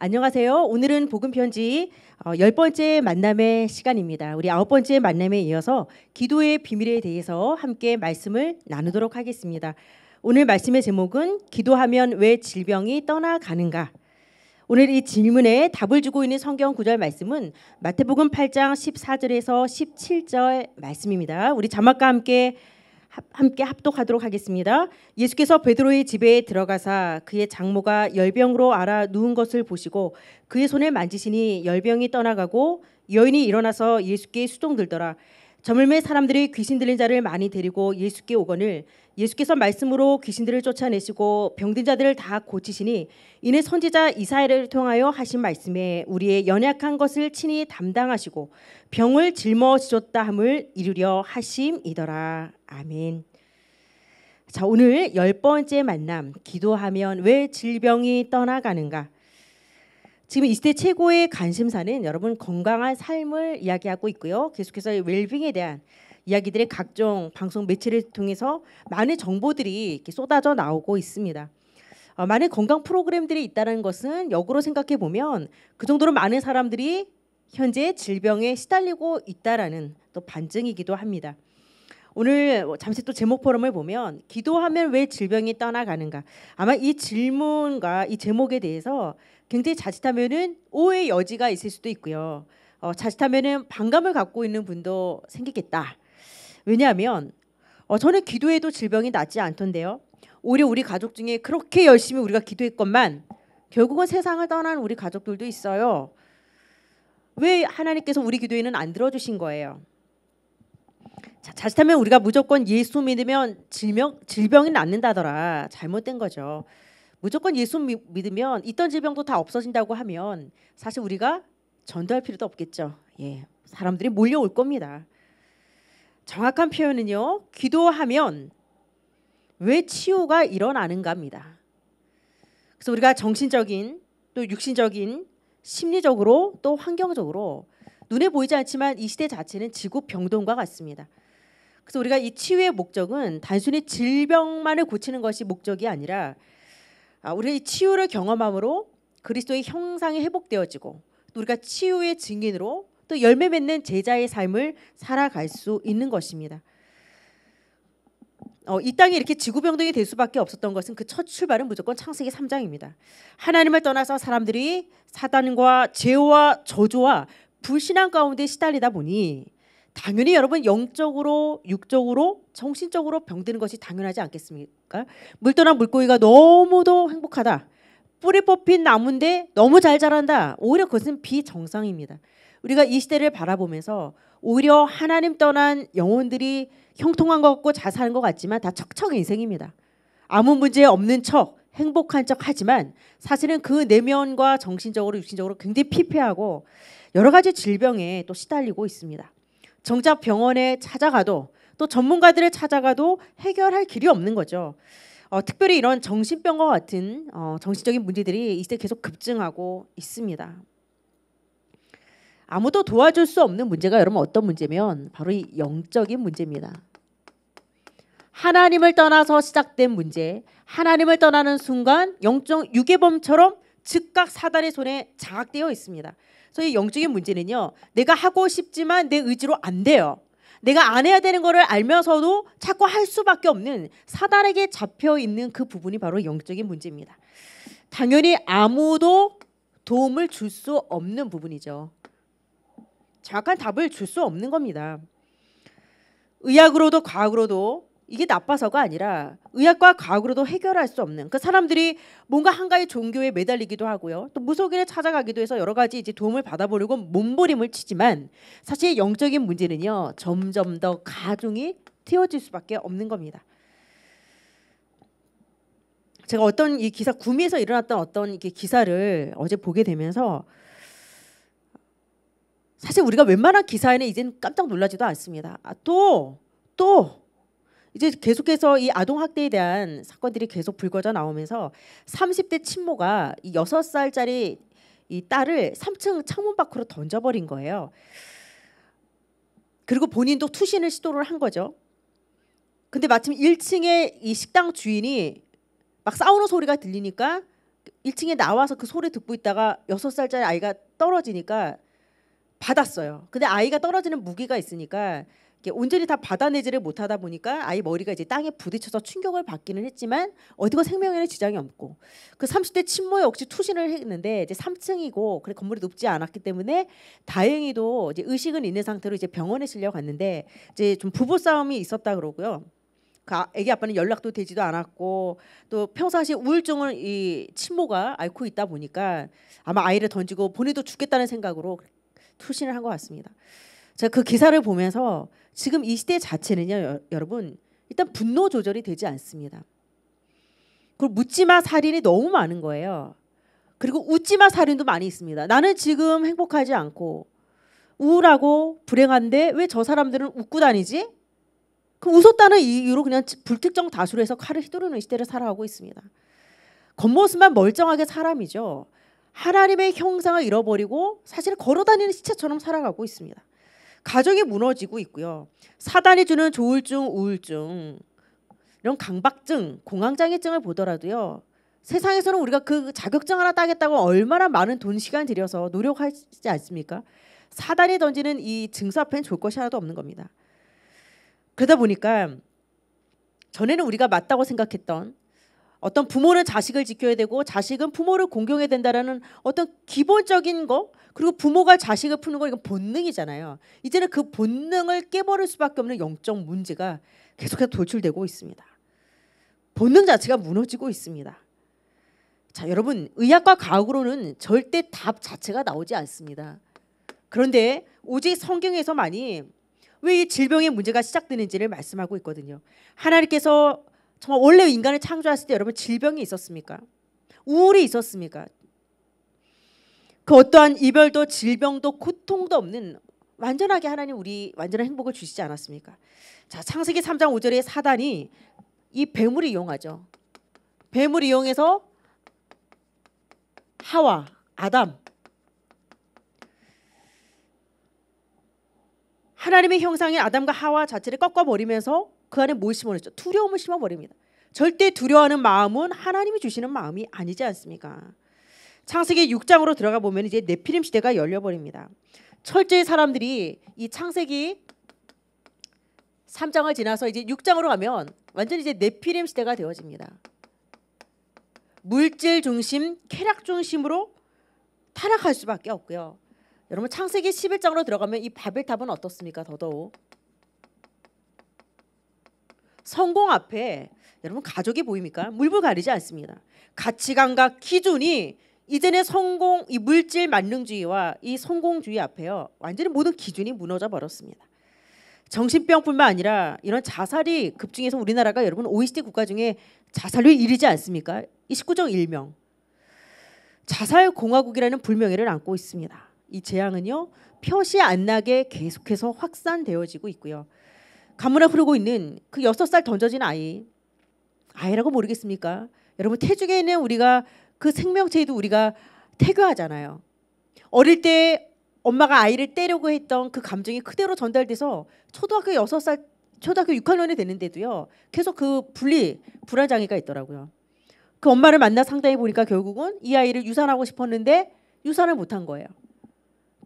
안녕하세요. 오늘은 복음편지 어, 열 번째 만남의 시간입니다. 우리 아홉 번째 만남에 이어서 기도의 비밀에 대해서 함께 말씀을 나누도록 하겠습니다. 오늘 말씀의 제목은 기도하면 왜 질병이 떠나가는가? 오늘 이 질문에 답을 주고 있는 성경 구절 말씀은 마태복음 8장 14절에서 17절 말씀입니다. 우리 자막과 함께 함께 합독하도록 하겠습니다. 예수께서 베드로의 집에 들어가사 그의 장모가 열병으로 알아 누운 것을 보시고 그의 손을 만지시니 열병이 떠나가고 여인이 일어나서 예수께 수종 들더라. 저물매 사람들이 귀신 들린 자를 많이 데리고 예수께 오거늘 예수께서 말씀으로 귀신들을 쫓아내시고 병든 자들을 다 고치시니 이는 선지자 이사야를 통하여 하신 말씀에 우리의 연약한 것을 친히 담당하시고 병을 짊어지셨다 함을 이루려 하심이더라. 아멘. 자, 오늘 열 번째 만남 기도하면 왜 질병이 떠나가는가? 지금 이 시대 최고의 관심사는 여러분 건강한 삶을 이야기하고 있고요. 계속해서 웰빙에 대한 이야기들이 각종 방송 매체를 통해서 많은 정보들이 이렇게 쏟아져 나오고 있습니다. 어, 많은 건강 프로그램들이 있다는 것은 역으로 생각해 보면 그 정도로 많은 사람들이 현재 질병에 시달리고 있다라는 또 반증이기도 합니다. 오늘 잠시 또 제목 포럼을 보면 기도하면 왜 질병이 떠나가는가 아마 이 질문과 이 제목에 대해서 굉장히 자칫하면은 오해 여지가 있을 수도 있고요. 어, 자칫하면은 반감을 갖고 있는 분도 생기겠다. 왜냐하면 어, 전에 기도해도 질병이 낫지 않던데요. 오히려 우리 가족 중에 그렇게 열심히 우리가 기도했건만 결국은 세상을 떠난 우리 가족들도 있어요. 왜 하나님께서 우리 기도에는 안 들어주신 거예요? 자, 자칫하면 우리가 무조건 예수 믿으면 질병, 질병이 낫는다더라. 잘못된 거죠. 무조건 예수 믿으면 있던 질병도 다 없어진다고 하면 사실 우리가 전도할 필요도 없겠죠. 예, 사람들이 몰려올 겁니다. 정확한 표현은요. 기도하면 왜 치유가 일어나는가입니다. 그래서 우리가 정신적인 또 육신적인 심리적으로 또 환경적으로 눈에 보이지 않지만 이 시대 자체는 지구 병동과 같습니다. 그래서 우리가 이 치유의 목적은 단순히 질병만을 고치는 것이 목적이 아니라 아, 우리의 치유를 경험함으로 그리스도의 형상이 회복되어지고 또 우리가 치유의 증인으로 또 열매 맺는 제자의 삶을 살아갈 수 있는 것입니다. 어, 이 땅이 이렇게 지구병동이 될 수밖에 없었던 것은 그 첫 출발은 무조건 창세기 3장입니다. 하나님을 떠나서 사람들이 사단과 죄와 저주와 불신앙 가운데 시달리다 보니 당연히 여러분 영적으로 육적으로 정신적으로 병드는 것이 당연하지 않겠습니까? 물 떠난 물고기가 너무도 행복하다. 뿌리 뽑힌 나무인데 너무 잘 자란다. 오히려 그것은 비정상입니다. 우리가 이 시대를 바라보면서 오히려 하나님 떠난 영혼들이 형통한 것 같고 자살한 것 같지만 다 척척 인생입니다. 아무 문제 없는 척 행복한 척 하지만 사실은 그 내면과 정신적으로 육신적으로 굉장히 피폐하고 여러 가지 질병에 또 시달리고 있습니다. 정작 병원에 찾아가도 또 전문가들을 찾아가도 해결할 길이 없는 거죠. 어, 특별히 이런 정신병과 같은 어, 정신적인 문제들이 이때 계속 급증하고 있습니다. 아무도 도와줄 수 없는 문제가 여러분 어떤 문제면 바로 이 영적인 문제입니다. 하나님을 떠나서 시작된 문제, 하나님을 떠나는 순간 영적 유괴범처럼 즉각 사단의 손에 장악되어 있습니다. 그래서 이 영적인 문제는요, 내가 하고 싶지만 내 의지로 안 돼요. 내가 안 해야 되는 것을 알면서도 자꾸 할 수밖에 없는 사단에게 잡혀 있는 그 부분이 바로 영적인 문제입니다. 당연히 아무도 도움을 줄 수 없는 부분이죠. 정확한 답을 줄 수 없는 겁니다. 의학으로도 과학으로도 이게 나빠서가 아니라 의학과 과학으로도 해결할 수 없는 그 사람들이 뭔가 한가의 종교에 매달리기도 하고요. 또 무속인에 찾아가기도 해서 여러 가지 이제 도움을 받아보려고 몸부림을 치지만 사실 영적인 문제는요. 점점 더 가중이 튀어질 수밖에 없는 겁니다. 제가 어떤 이 기사 구미에서 일어났던 어떤 이게 기사를 어제 보게 되면서 사실 우리가 웬만한 기사에는 이젠 깜짝 놀라지도 않습니다. 또또 아, 또 이제 계속해서 이 아동 학대에 대한 사건들이 계속 불거져 나오면서 30대 친모가 이 6살짜리 이 딸을 3층 창문 밖으로 던져버린 거예요. 그리고 본인도 투신을 시도를 한 거죠. 근데 마침 1층에 이 식당 주인이 막 싸우는 소리가 들리니까 1층에 나와서 그 소리 듣고 있다가 6살짜리 아이가 떨어지니까 받았어요. 근데 아이가 떨어지는 무기가 있으니까 이렇게 온전히 다 받아내지를 못하다 보니까 아이 머리가 이제 땅에 부딪혀서 충격을 받기는 했지만 어디가 생명에는 지장이 없고 그 30대 친모 역시 투신을 했는데 이제 3층이고 그래 건물이 높지 않았기 때문에 다행히도 이제 의식은 있는 상태로 이제 병원에 실려 갔는데 이제 좀 부부 싸움이 있었다 그러고요. 그 아기 아빠는 연락도 되지도 않았고 또 평상시 우울증을 이 친모가 앓고 있다 보니까 아마 아이를 던지고 본인도 죽겠다는 생각으로 투신을 한 것 같습니다. 제가 그 기사를 보면서 지금 이 시대 자체는요, 여, 러분 일단 분노 조절이 되지 않습니다. 그리고 묻지마 살인이 너무 많은 거예요. 그리고 웃지마 살인도 많이 있습니다. 나는 지금 행복하지 않고 우울하고 불행한데 왜 저 사람들은 웃고 다니지? 그 웃었다는 이유로 그냥 불특정 다수로 해서 칼을 휘두르는 시대를 살아가고 있습니다. 겉모습만 멀쩡하게 사람이죠. 하나님의 형상을 잃어버리고 사실 걸어다니는 시체처럼 살아가고 있습니다. 가정이 무너지고 있고요. 사단이 주는 조울증, 우울증, 이런 강박증, 공황장애증을 보더라도요. 세상에서는 우리가 그 자격증 하나 따겠다고 얼마나 많은 돈 시간 들여서 노력하지 않습니까? 사단이 던지는 이 증서 앞엔 좋을 것이 하나도 없는 겁니다. 그러다 보니까 전에는 우리가 맞다고 생각했던 어떤 부모는 자식을 지켜야 되고 자식은 부모를 공경해야 된다라는 어떤 기본적인 거 그리고 부모가 자식을 푸는 건 이건 본능이잖아요. 이제는 그 본능을 깨버릴 수밖에 없는 영적 문제가 계속해서 돌출되고 있습니다. 본능 자체가 무너지고 있습니다. 자, 여러분 의학과 과학으로는 절대 답 자체가 나오지 않습니다. 그런데 오직 성경에서 만이왜 이 질병의 문제가 시작되는지를 말씀하고 있거든요. 하나님께서 정말 원래 인간을 창조했을 때 여러분 질병이 있었습니까? 우울이 있었습니까? 그 어떠한 이별도 질병도 고통도 없는 완전하게 하나님 우리 완전한 행복을 주시지 않았습니까? 자 창세기 3장 5절에 사단이 이 뱀을 이용하죠. 뱀을 이용해서 하와 아담 하나님의 형상인 아담과 하와 자체를 꺾어버리면서 그 안에 뭘 심어냈죠? 두려움을 심어버립니다. 절대 두려워하는 마음은 하나님이 주시는 마음이 아니지 않습니까? 창세기 6장으로 들어가 보면 이제 네피림 시대가 열려버립니다. 철저히 사람들이 이 창세기 3장을 지나서 이제 6장으로 가면 완전 이제 네피림 시대가 되어집니다. 물질 중심, 쾌락 중심으로 타락할 수밖에 없고요. 여러분 창세기 11장으로 들어가면 이 바벨탑은 어떻습니까? 더더욱 성공 앞에 여러분 가족이 보입니까? 물불 가리지 않습니다. 가치관과 기준이 이제는 성공 이 물질 만능주의와 이 성공주의 앞에요. 완전히 모든 기준이 무너져 버렸습니다. 정신병뿐만 아니라 이런 자살이 급증해서 우리나라가 여러분 OECD 국가 중에 자살률 1위지 않습니까? 19조 일명 자살 공화국이라는 불명예를 안고 있습니다. 이 재앙은요 표시 안 나게 계속해서 확산되어지고 있고요. 가문에 흐르고 있는 그 여섯 살 던져진 아이 아이라고 모르겠습니까? 여러분 태중에는 우리가 그 생명체에도 우리가 태교하잖아요. 어릴 때 엄마가 아이를 때려고 했던 그 감정이 그대로 전달돼서 초등학교 여섯 살 초등학교 6학년이 되는데도요. 계속 그 분리 불안 장애가 있더라고요. 그 엄마를 만나 상담해 보니까 결국은 이 아이를 유산하고 싶었는데 유산을 못한 거예요.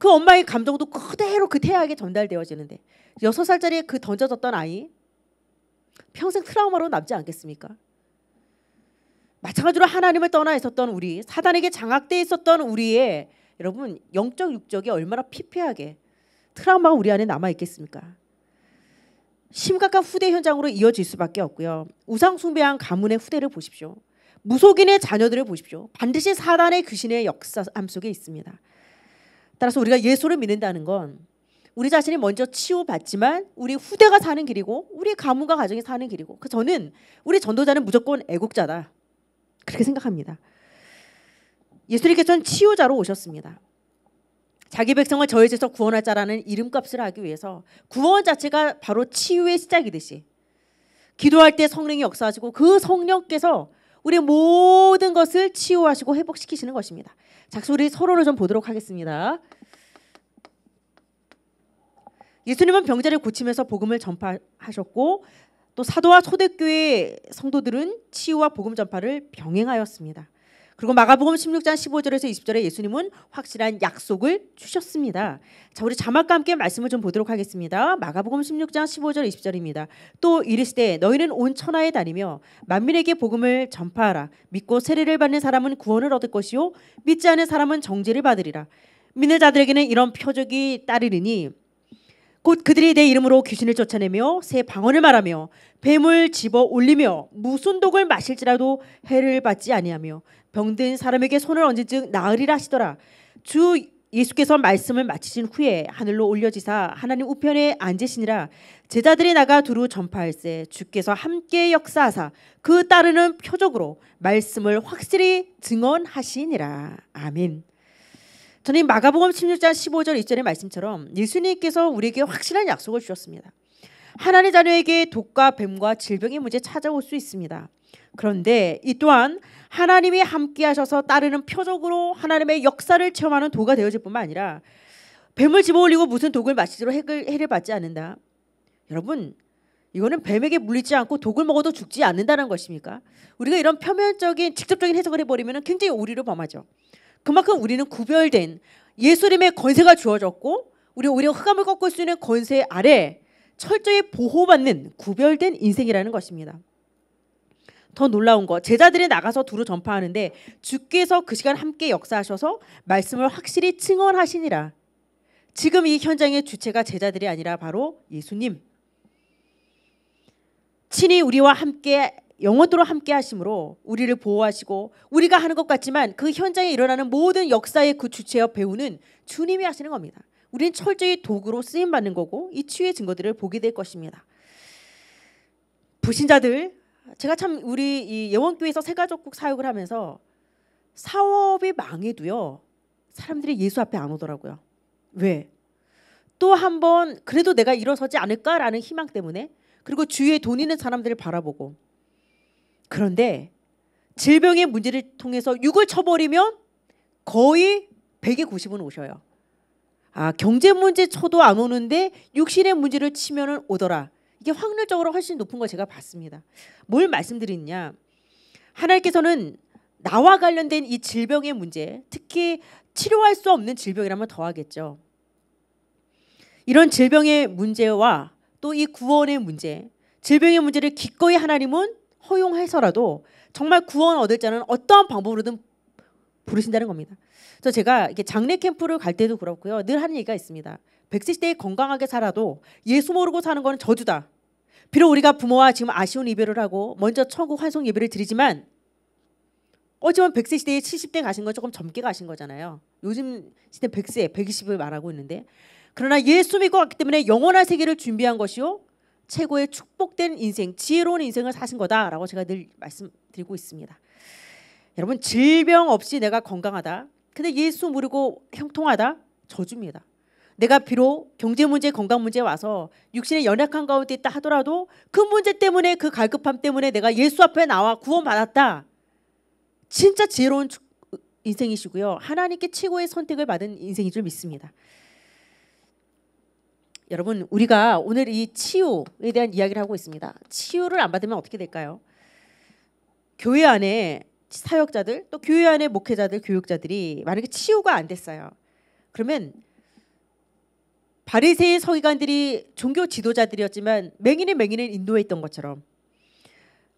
그 엄마의 감정도 그대로 그 태아에게 전달되어지는데 여섯 살짜리 그 던져졌던 아이 평생 트라우마로 남지 않겠습니까? 마찬가지로 하나님을 떠나 있었던 우리 사단에게 장악돼 있었던 우리의 여러분 영적 육적이 얼마나 피폐하게 트라우마가 우리 안에 남아 있겠습니까? 심각한 후대 현장으로 이어질 수밖에 없고요. 우상 숭배한 가문의 후대를 보십시오. 무속인의 자녀들을 보십시오. 반드시 사단의 귀신의 역사암 속에 있습니다. 따라서 우리가 예수를 믿는다는 건 우리 자신이 먼저 치유받지만 우리 후대가 사는 길이고 우리 가문과 가정이 사는 길이고 그 저는 우리 전도자는 무조건 애국자다 그렇게 생각합니다. 예수님께서는 치유자로 오셨습니다. 자기 백성을 저에서 구원할 자라는 이름값을 하기 위해서 구원 자체가 바로 치유의 시작이듯이 기도할 때 성령이 역사하시고 그 성령께서 우리 모든 것을 치유하시고 회복시키시는 것입니다. 작소리 서로를 좀 보도록 하겠습니다. 예수님은 병자를 고치면서 복음을 전파하셨고 또 사도와 초대교회 성도들은 치유와 복음 전파를 병행하였습니다. 그리고 마가복음 16장 15절에서 20절에 예수님은 확실한 약속을 주셨습니다. 자, 우리 자막과 함께 말씀을 좀 보도록 하겠습니다. 마가복음 16장 15절 20절입니다. 또 이르시되 너희는 온 천하에 다니며 만민에게 복음을 전파하라. 믿고 세례를 받는 사람은 구원을 얻을 것이요 믿지 않은 사람은 정죄를 받으리라. 믿는 자들에게는 이런 표적이 따르리니 곧 그들이 내 이름으로 귀신을 쫓아내며 새 방언을 말하며 뱀을 집어 올리며 무슨 독을 마실지라도 해를 받지 아니하며 병든 사람에게 손을 얹은즉 나으리라 하시더라. 주 예수께서 말씀을 마치신 후에 하늘로 올려지사 하나님 우편에 앉으시니라 제자들이 나가 두루 전파할세 주께서 함께 역사하사 그 따르는 표적으로 말씀을 확실히 증언하시니라 아멘. 저는 마가복음 16장 15절 1절의 말씀처럼 예수님께서 우리에게 확실한 약속을 주셨습니다. 하나님의 자녀에게 독과 뱀과 질병의 문제 찾아올 수 있습니다. 그런데 이 또한 하나님이 함께 하셔서 따르는 표적으로 하나님의 역사를 체험하는 도가 되어질 뿐만 아니라 뱀을 집어올리고 무슨 독을 마시도록 핵을, 해를 받지 않는다. 여러분 이거는 뱀에게 물리지 않고 독을 먹어도 죽지 않는다는 것입니까? 우리가 이런 표면적인 직접적인 해석을 해버리면 굉장히 오리를 범하죠. 그만큼 우리는 구별된 예수님의 권세가 주어졌고 우리 오히려 흑암을 꺾을 수 있는 권세 아래 철저히 보호받는 구별된 인생이라는 것입니다. 더 놀라운 거 제자들이 나가서 두루 전파하는데 주께서 그 시간 함께 역사하셔서 말씀을 확실히 증언하시니라. 지금 이 현장의 주체가 제자들이 아니라 바로 예수님. 친히 우리와 함께 영원토록 함께 하심으로 우리를 보호하시고 우리가 하는 것 같지만 그 현장에 일어나는 모든 역사의 그 주체와 배우는 주님이 하시는 겁니다. 우린 철저히 도구로 쓰임 받는 거고 이 치유의 증거들을 보게 될 것입니다. 부신자들 제가 참 우리 이 예원교회에서 세가족국 사역을 하면서 사업이 망해도요 사람들이 예수 앞에 안 오더라고요. 왜? 또 한 번 그래도 내가 일어서지 않을까라는 희망 때문에 그리고 주위에 돈 있는 사람들을 바라보고 그런데 질병의 문제를 통해서 육을 쳐버리면 거의 100에 90은 오셔요. 아 경제 문제 쳐도 안 오는데 육신의 문제를 치면은 오더라. 이게 확률적으로 훨씬 높은 걸 제가 봤습니다. 뭘 말씀드리느냐? 하나님께서는 나와 관련된 이 질병의 문제, 특히 치료할 수 없는 질병이라면 더하겠죠. 이런 질병의 문제와 또 이 구원의 문제, 질병의 문제를 기꺼이 하나님은 허용해서라도 정말 구원 얻을 자는 어떠한 방법으로든 부르신다는 겁니다. 그래서 제가 장례 캠프를 갈 때도 그렇고요. 늘 하는 얘기가 있습니다. 백세 시대에 건강하게 살아도 예수 모르고 사는 건 저주다. 비록 우리가 부모와 지금 아쉬운 이별을 하고 먼저 천국 환송 예배를 드리지만 어쩌면 백세 시대에 70대 가신 건 조금 젊게 가신 거잖아요. 요즘 시대 1세 120을 말하고 있는데 그러나 예수 믿고 왔기 때문에 영원한 세계를 준비한 것이요 최고의 축복된 인생, 지혜로운 인생을 사신 거다라고 제가 늘 말씀드리고 있습니다. 여러분 질병 없이 내가 건강하다. 근데 예수 모르고 형통하다. 저주입니다. 내가 비록 경제 문제, 건강 문제 와서 육신의 연약한 가운데 있다 하더라도 그 문제 때문에 그 갈급함 때문에 내가 예수 앞에 나와 구원받았다. 진짜 지혜로운 인생이시고요. 하나님께 최고의 선택을 받은 인생인 줄 믿습니다. 여러분, 우리가 오늘 이 치유에 대한 이야기를 하고 있습니다. 치유를 안 받으면 어떻게 될까요? 교회 안에 사역자들, 또 교회 안에 목회자들, 교육자들이 만약에 치유가 안 됐어요. 그러면 바리새의 서기관들이 종교 지도자들이었지만 맹인의 맹인을 인도했던 것처럼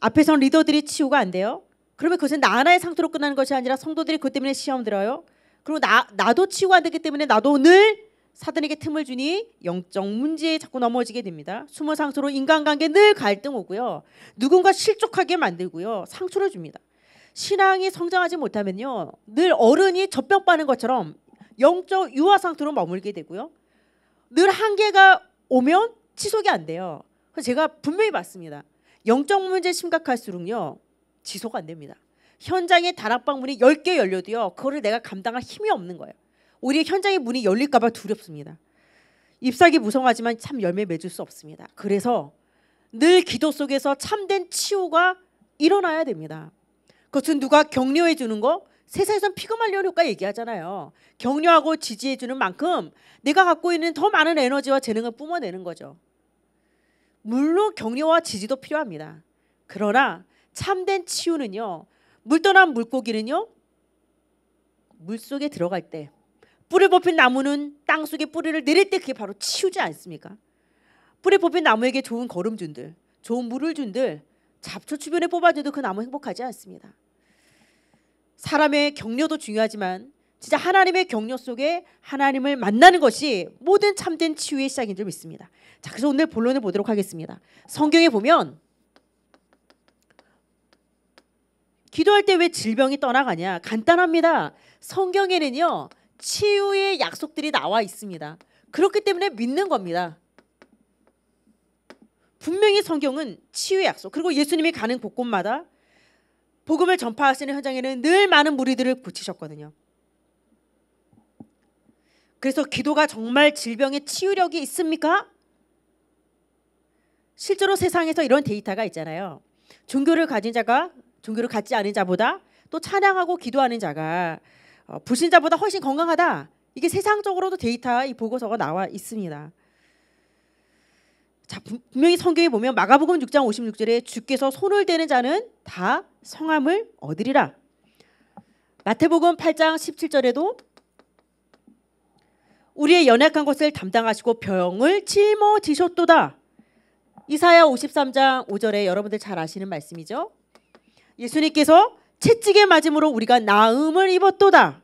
앞에선 리더들이 치유가 안 돼요. 그러면 그것은 나 하나의 상태로 끝나는 것이 아니라 성도들이 그 때문에 시험 들어요. 그리고 나, 나도 치유가 안 되기 때문에 나도 늘 사단에게 틈을 주니 영적 문제에 자꾸 넘어지게 됩니다. 숨은 상처로 인간관계 늘 갈등 오고요. 누군가 실족하게 만들고요. 상처를 줍니다. 신앙이 성장하지 못하면요. 늘 어른이 젖병 빠는 것처럼 영적 유아 상태로 머물게 되고요. 늘 한계가 오면 지속이 안 돼요. 그래서 제가 분명히 봤습니다. 영적 문제 심각할수록요. 지속 안 됩니다. 현장에 다락방 문이 10개 열려도요. 그거를 내가 감당할 힘이 없는 거예요. 우리 현장의 문이 열릴까 봐 두렵습니다. 잎사귀 무성하지만 참 열매 맺을 수 없습니다. 그래서 늘 기도 속에서 참된 치유가 일어나야 됩니다. 그것은 누가 격려해 주는 거, 세상에선 피그말리온 효과 얘기하잖아요. 격려하고 지지해 주는 만큼 내가 갖고 있는 더 많은 에너지와 재능을 뿜어내는 거죠. 물론 격려와 지지도 필요합니다. 그러나 참된 치유는요. 물 떠난 물고기는요. 물속에 들어갈 때 뿌리 뽑힌 나무는 땅속에 뿌리를 내릴 때 그게 바로 치우지 않습니까? 뿌리 뽑힌 나무에게 좋은 걸음 준들, 좋은 물을 준들, 잡초 주변에 뽑아줘도 그 나무 행복하지 않습니다. 사람의 격려도 중요하지만 진짜 하나님의 격려 속에 하나님을 만나는 것이 모든 참된 치유의 시작인 줄 믿습니다. 자, 그래서 오늘 본론을 보도록 하겠습니다. 성경에 보면 기도할 때 왜 질병이 떠나가냐? 간단합니다. 성경에는요. 치유의 약속들이 나와 있습니다. 그렇기 때문에 믿는 겁니다. 분명히 성경은 치유 의 약속 그리고 예수님이 가는 곳곳마다 복음을 전파하시는 현장에는 늘 많은 무리들을 고치셨거든요. 그래서 기도가 정말 질병의 치유력이 있습니까? 실제로 세상에서 이런 데이터가 있잖아요. 종교를 가진 자가 종교를 갖지 않은 자보다 또 찬양하고 기도하는 자가 불신자보다 어, 훨씬 건강하다. 이게 세상적으로도 데이터 이 보고서가 나와 있습니다. 자 분명히 성경에 보면 마가복음 6장 56절에 주께서 손을 대는 자는 다 성함을 얻으리라. 마태복음 8장 17절에도 우리의 연약한 것을 담당하시고 병을 짊어지셨도다. 이사야 53장 5절에 여러분들 잘 아시는 말씀이죠. 예수님께서 채찍에 맞음으로 우리가 나음을 입었도다.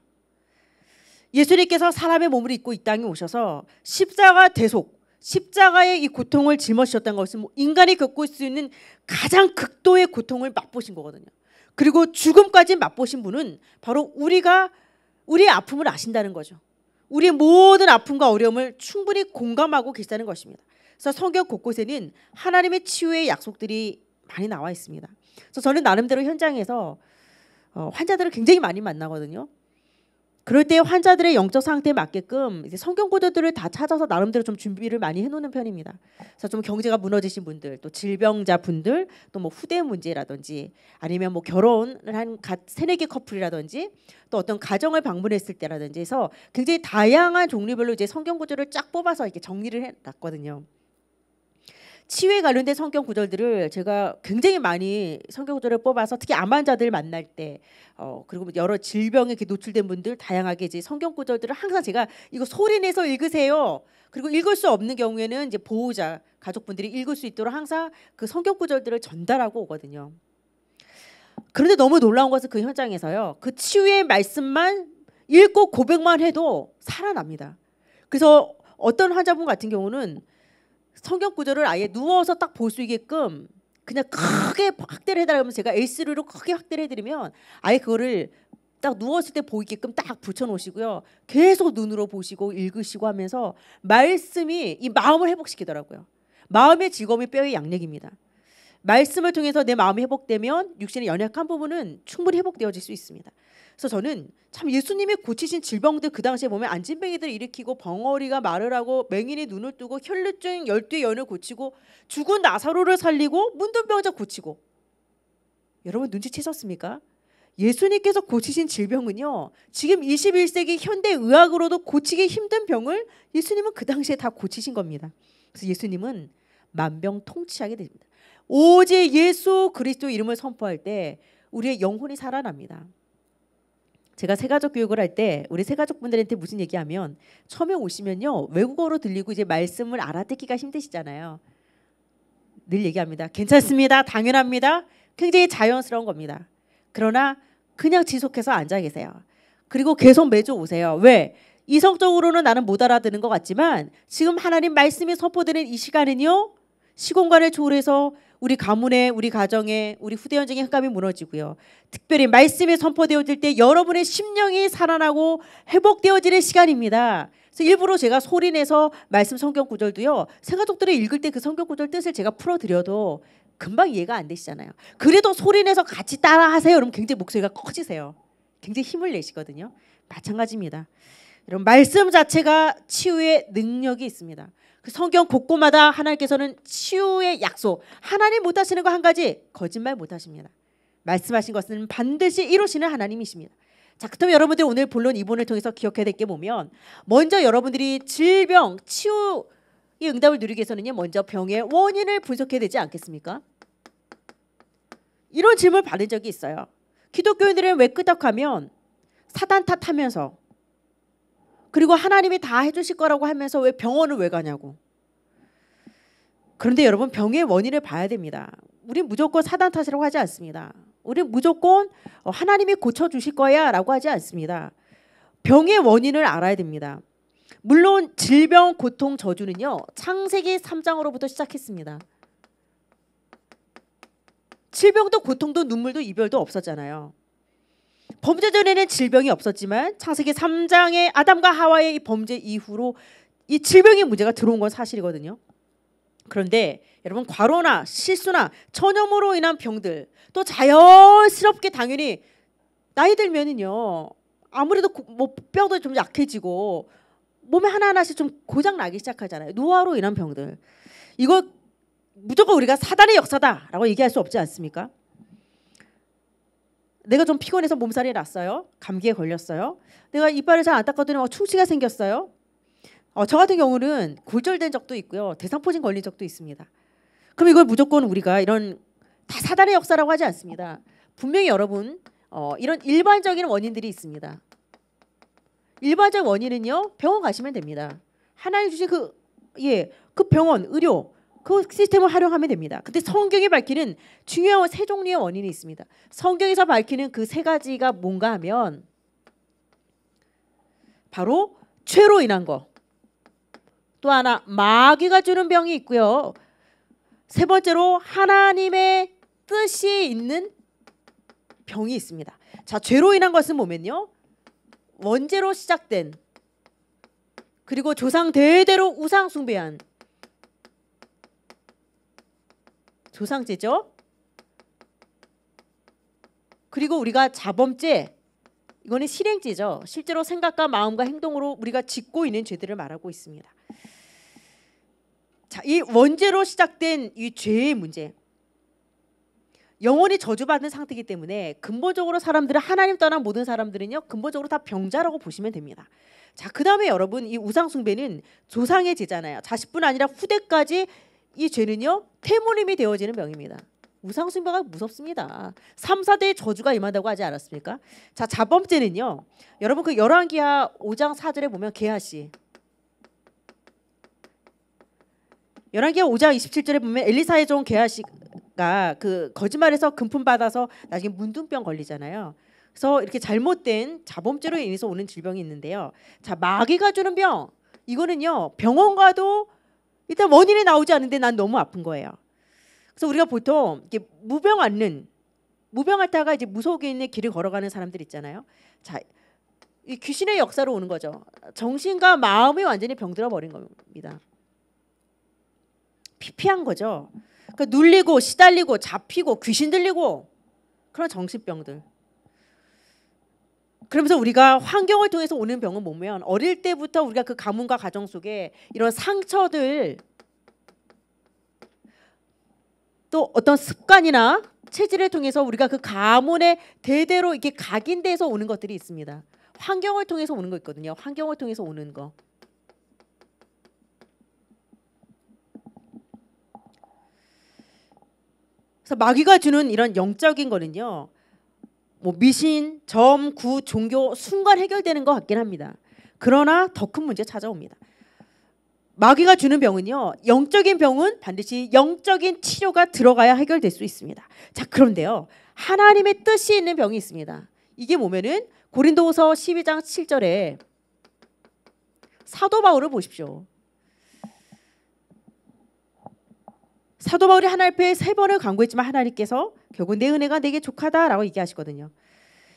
예수님께서 사람의 몸을 입고 이 땅에 오셔서 십자가 대속 십자가의 이 고통을 짊어지셨다는 것은 뭐 인간이 겪을 수 있는 가장 극도의 고통을 맛보신 거거든요. 그리고 죽음까지 맛보신 분은 바로 우리가 우리의 아픔을 아신다는 거죠. 우리의 모든 아픔과 어려움을 충분히 공감하고 계시다는 것입니다. 그래서 성경 곳곳에는 하나님의 치유의 약속들이 많이 나와 있습니다. 그래서 저는 나름대로 현장에서 어, 환자들을 굉장히 많이 만나거든요. 그럴 때 환자들의 영적 상태에 맞게끔 이제 성경 구절들을 다 찾아서 나름대로 좀 준비를 많이 해놓는 편입니다. 그래서 좀 경제가 무너지신 분들, 또 질병자 분들, 또 뭐 후대 문제라든지 아니면 뭐 결혼을 한 새내기 커플이라든지 또 어떤 가정을 방문했을 때라든지 해서 굉장히 다양한 종류별로 이제 성경 구절을 쫙 뽑아서 이렇게 정리를 해놨거든요. 치유에 관련된 성경 구절들을 제가 굉장히 많이 성경 구절을 뽑아서 특히 암 환자들 만날 때 어, 그리고 뭐 여러 질병에 노출된 분들 다양하게 이제 성경 구절들을 항상 제가 이거 소리내서 읽으세요. 그리고 읽을 수 없는 경우에는 이제 보호자 가족분들이 읽을 수 있도록 항상 그 성경 구절들을 전달하고 오거든요. 그런데 너무 놀라운 것은 그 현장에서요. 그 치유의 말씀만 읽고 고백만 해도 살아납니다. 그래서 어떤 환자분 같은 경우는 성경 구절을 아예 누워서 딱 볼 수 있게끔 그냥 크게 확대를 해달라면 제가 A3로 크게 확대를 해드리면 아예 그거를 딱 누웠을 때 보이게끔 딱 붙여놓으시고요. 계속 눈으로 보시고 읽으시고 하면서 말씀이 이 마음을 회복시키더라고요. 마음의 직업이 뼈의 양력입니다. 말씀을 통해서 내 마음이 회복되면 육신의 연약한 부분은 충분히 회복되어질 수 있습니다. 그래서 저는 참 예수님이 고치신 질병들 그 당시에 보면 안진뱅이들 일으키고 벙어리가 말을 하고 맹인이 눈을 뜨고 혈루증 열두의 연을 고치고 죽은 나사로를 살리고 문둥병자 고치고 여러분 눈치채셨습니까? 예수님께서 고치신 질병은요. 지금 21세기 현대 의학으로도 고치기 힘든 병을 예수님은 그 당시에 다 고치신 겁니다. 그래서 예수님은 만병통치하게 됩니다. 오직 예수 그리스도 이름을 선포할 때 우리의 영혼이 살아납니다. 제가 새가족 교육을 할 때 우리 새가족 분들한테 무슨 얘기하면 처음에 오시면요 외국어로 들리고 이제 말씀을 알아듣기가 힘드시잖아요. 늘 얘기합니다. 괜찮습니다. 당연합니다. 굉장히 자연스러운 겁니다. 그러나 그냥 지속해서 앉아 계세요. 그리고 계속 매주 오세요. 왜? 이성적으로는 나는 못 알아듣는 것 같지만 지금 하나님 말씀이 선포되는 이 시간은요 시공간을 조율해서 우리 가문에, 우리 가정에, 우리 후대 현장의 흑암이 무너지고요. 특별히 말씀이 선포되어질 때 여러분의 심령이 살아나고 회복되어지는 시간입니다. 그래서 일부러 제가 소리내서 말씀 성경 구절도요. 생가족들이 읽을 때 그 성경 구절 뜻을 제가 풀어드려도 금방 이해가 안 되시잖아요. 그래도 소리내서 같이 따라하세요. 그러면 굉장히 목소리가 커지세요. 굉장히 힘을 내시거든요. 마찬가지입니다. 여러분 말씀 자체가 치유의 능력이 있습니다. 그 성경 곳곳마다 하나님께서는 치유의 약속, 하나님 못 하시는 거 한 가지 거짓말 못 하십니다. 말씀하신 것은 반드시 이루시는 하나님이십니다. 자, 그렇 여러분들 오늘 본론 이본을 통해서 기억해야 될 게 보면 먼저 여러분들이 질병 치유 이 응답을 누리기 위해서는요. 먼저 병의 원인을 분석해야 되지 않겠습니까? 이런 질문 받은 적이 있어요. 기독교인들은 왜 끄덕하면 사단 탓하면서 그리고 하나님이 다 해주실 거라고 하면서 왜 병원을 왜 가냐고. 그런데 여러분 병의 원인을 봐야 됩니다. 우리 무조건 사단 탓이라고 하지 않습니다. 우리 무조건 어, 하나님이 고쳐주실 거야 라고 하지 않습니다. 병의 원인을 알아야 됩니다. 물론 질병, 고통, 저주는요. 창세기 3장으로부터 시작했습니다. 질병도 고통도 눈물도 이별도 없었잖아요. 범죄 전에는 질병이 없었지만 창세기 3장의 아담과 하와의 이 범죄 이후로 이 질병의 문제가 들어온 건 사실이거든요. 그런데 여러분 과로나 실수나 천염으로 인한 병들 또 자연스럽게 당연히 나이 들면은요 아무래도 뭐 뼈도 좀 약해지고 몸에 하나하나씩 좀 고장 나기 시작하잖아요 노화로 인한 병들 이거 무조건 우리가 사단의 역사다라고 얘기할 수 없지 않습니까? 내가 좀 피곤해서 몸살이 났어요. 감기에 걸렸어요. 내가 이빨을 잘 안 닦았더니 충치가 생겼어요. 어, 저 같은 경우는 골절된 적도 있고요. 대상포진 걸린 적도 있습니다. 그럼 이걸 무조건 우리가 이런 다 사단의 역사라고 하지 않습니다. 분명히 여러분 어, 이런 일반적인 원인들이 있습니다. 일반적 원인은요 병원 가시면 됩니다. 하나님 주신 그 예, 그 병원 의료 그 시스템을 활용하면 됩니다. 근데 성경이 밝히는 중요한 세 종류의 원인이 있습니다. 성경에서 밝히는 그 세 가지가 뭔가 하면 바로 죄로 인한 거. 또 하나 마귀가 주는 병이 있고요. 세 번째로 하나님의 뜻이 있는 병이 있습니다. 자, 죄로 인한 것은 보면요. 원죄로 시작된 그리고 조상 대대로 우상 숭배한 조상제죠. 그리고 우리가 자범죄 이거는 실행죄죠. 실제로 생각과 마음과 행동으로 우리가 짓고 있는 죄들을 말하고 있습니다. 자, 이 원죄로 시작된 이 죄의 문제. 영원히 저주받은 상태이기 때문에 근본적으로 사람들은 하나님 떠난 모든 사람들은요 근본적으로 다 병자라고 보시면 됩니다. 자, 그 다음에 여러분 이 우상 숭배는 조상의 제잖아요. 자식뿐 아니라 후대까지 이 죄는요 태물림이 되어지는 병입니다. 우상숭배가 무섭습니다. 3, 4대의 저주가 임한다고 하지 않았습니까? 자, 자범죄는요. 여러분 그 열왕기하 5장 4절에 보면 게하시 열왕기하 5장 27절에 보면 엘리사의 종 게하시가 그 거짓말에서 금품 받아서 나중에 문둥병 걸리잖아요. 그래서 이렇게 잘못된 자범죄로 인해서 오는 질병이 있는데요. 자, 마귀가 주는 병. 이거는요. 병원 가도 일단 원인이 나오지 않는데난 너무 아픈 거예요. 그래서 우리가 보통 이렇게 무병 앓는 무병할다가 이제 무속인의 길을 걸어가는 사람들 있잖아요. 자, 이 귀신의 역사로 오는 거죠. 정신과 마음이 완전히 병들어 버린 겁니다. 피피한 거죠. 그러니까 눌리고 시달리고 잡히고 귀신 들리고 그런 정신병들. 그러면서 우리가 환경을 통해서 오는 병은 뭐면 어릴 때부터 우리가 그 가문과 가정 속에 이런 상처들 또 어떤 습관이나 체질을 통해서 우리가 그 가문에 대대로 이게 렇 각인돼서 오는 것들이 있습니다. 환경을 통해서 오는 거 있거든요. 환경을 통해서 오는 거. 그래서 마귀가 주는 이런 영적인 거는요. 뭐 미신, 점, 구, 종교 순간 해결되는 것 같긴 합니다. 그러나 더 큰 문제 찾아옵니다. 마귀가 주는 병은요. 영적인 병은 반드시 영적인 치료가 들어가야 해결될 수 있습니다. 자, 그런데요. 하나님의 뜻이 있는 병이 있습니다. 이게 뭐면은 고린도후서 12장 7절에 사도 바울을 보십시오. 사도 바울이 하나님 앞에 세 번을 간구했지만 하나님께서 결국 내 은혜가 내게 족하다라고 얘기하시거든요.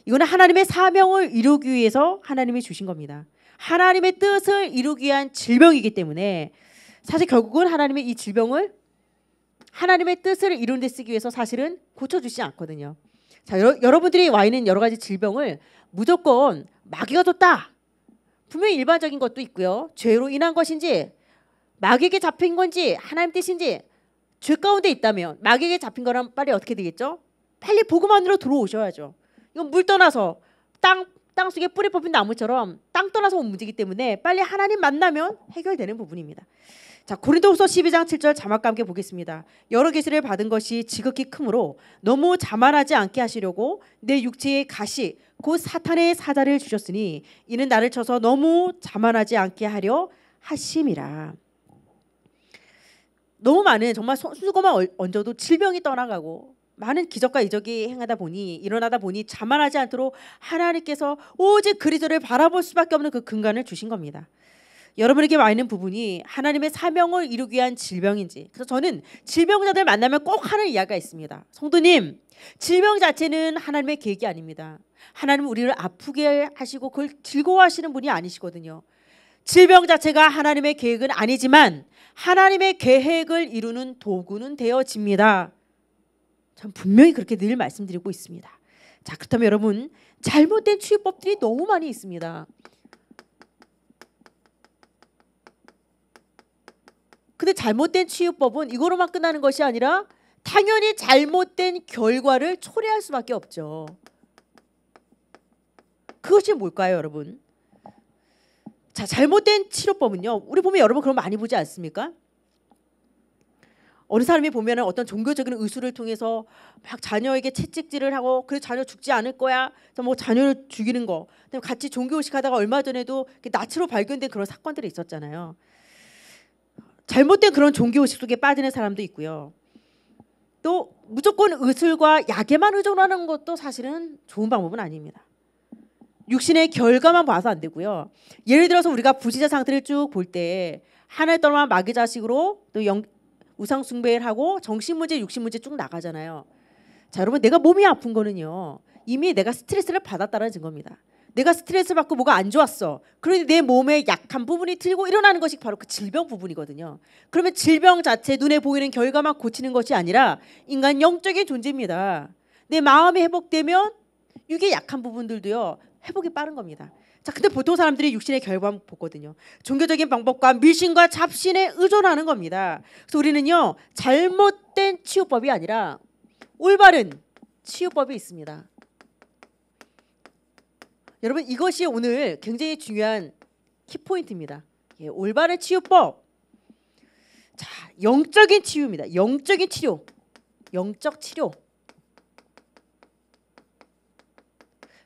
이거는 하나님의 사명을 이루기 위해서 하나님이 주신 겁니다. 하나님의 뜻을 이루기 위한 질병이기 때문에 사실 결국은 하나님의 이 질병을 하나님의 뜻을 이룬 데 쓰기 위해서 사실은 고쳐주시지 않거든요. 자, 여러, 분들이와 있는 여러 가지 질병을 무조건 마귀가 뒀다 분명히 일반적인 것도 있고요. 죄로 인한 것인지 마귀에게 잡힌 건지 하나님 뜻인지 죄 가운데 있다면 마귀에게 잡힌 거라면 빨리 어떻게 되겠죠? 빨리 복음 안으로 들어오셔야죠. 이건 물 떠나서 땅, 땅 속에 뿌리 뽑힌 나무처럼 땅 떠나서 움직이기 때문에 빨리 하나님 만나면 해결되는 부분입니다. 자 고린도후서 12장 7절 자막과 함께 보겠습니다. 여러 계시를 받은 것이 지극히 크므로 너무 자만하지 않게 하시려고 내 육체의 가시 곧 사탄의 사자를 주셨으니 이는 나를 쳐서 너무 자만하지 않게 하려 하심이라. 너무 많은 정말 수고만 얹어도 질병이 떠나가고 많은 기적과 이적이 행하다 보니 일어나다 보니 자만하지 않도록 하나님께서 오직 그리스도를 바라볼 수밖에 없는 그 근간을 주신 겁니다. 여러분에게 와 있는 부분이 하나님의 사명을 이루기 위한 질병인지 그래서 저는 질병자들 만나면 꼭 하는 이야기가 있습니다. 성도님 질병 자체는 하나님의 계획이 아닙니다. 하나님은 우리를 아프게 하시고 그걸 즐거워하시는 분이 아니시거든요. 질병 자체가 하나님의 계획은 아니지만 하나님의 계획을 이루는 도구는 되어집니다. 전 분명히 그렇게 늘 말씀드리고 있습니다. 자, 그렇다면 여러분, 잘못된 치유법들이 너무 많이 있습니다. 근데 잘못된 치유법은 이거로만 끝나는 것이 아니라 당연히 잘못된 결과를 초래할 수밖에 없죠. 그것이 뭘까요, 여러분? 자, 잘못된 치료법은요. 우리 보면 여러분 그런 거 많이 보지 않습니까? 어느 사람이 보면 어떤 종교적인 의술을 통해서 막 자녀에게 채찍질을 하고 그래 자녀 죽지 않을 거야. 그래서 뭐 자녀를 죽이는 거. 같이 종교 의식하다가 얼마 전에도 나치로 발견된 그런 사건들이 있었잖아요. 잘못된 그런 종교 의식 속에 빠지는 사람도 있고요. 또 무조건 의술과 약에만 의존하는 것도 사실은 좋은 방법은 아닙니다. 육신의 결과만 봐서 안 되고요. 예를 들어서 우리가 부지자 상태를 쭉 볼 때 하나의 떠나 마귀 자식으로 또 영, 우상 숭배를 하고 정신 문제, 육신 문제 쭉 나가잖아요. 자, 여러분 내가 몸이 아픈 거는요. 이미 내가 스트레스를 받았다는 증거입니다. 내가 스트레스 받고 뭐가 안 좋았어. 그러니내몸에 약한 부분이 틀고 일어나는 것이 바로 그 질병 부분이거든요. 그러면 질병 자체 눈에 보이는 결과만 고치는 것이 아니라 인간 영적인 존재입니다. 내 마음이 회복되면 이게 약한 부분들도요. 회복이 빠른 겁니다. 자, 근데 보통 사람들이 육신의 결과만 보거든요. 종교적인 방법과 밀신과 잡신에 의존하는 겁니다. 그래서 우리는요, 잘못된 치유법이 아니라 올바른 치유법이 있습니다. 여러분, 이것이 오늘 굉장히 중요한 키포인트입니다. 예, 올바른 치유법. 자, 영적인 치유입니다. 영적인 치료. 영적 치료.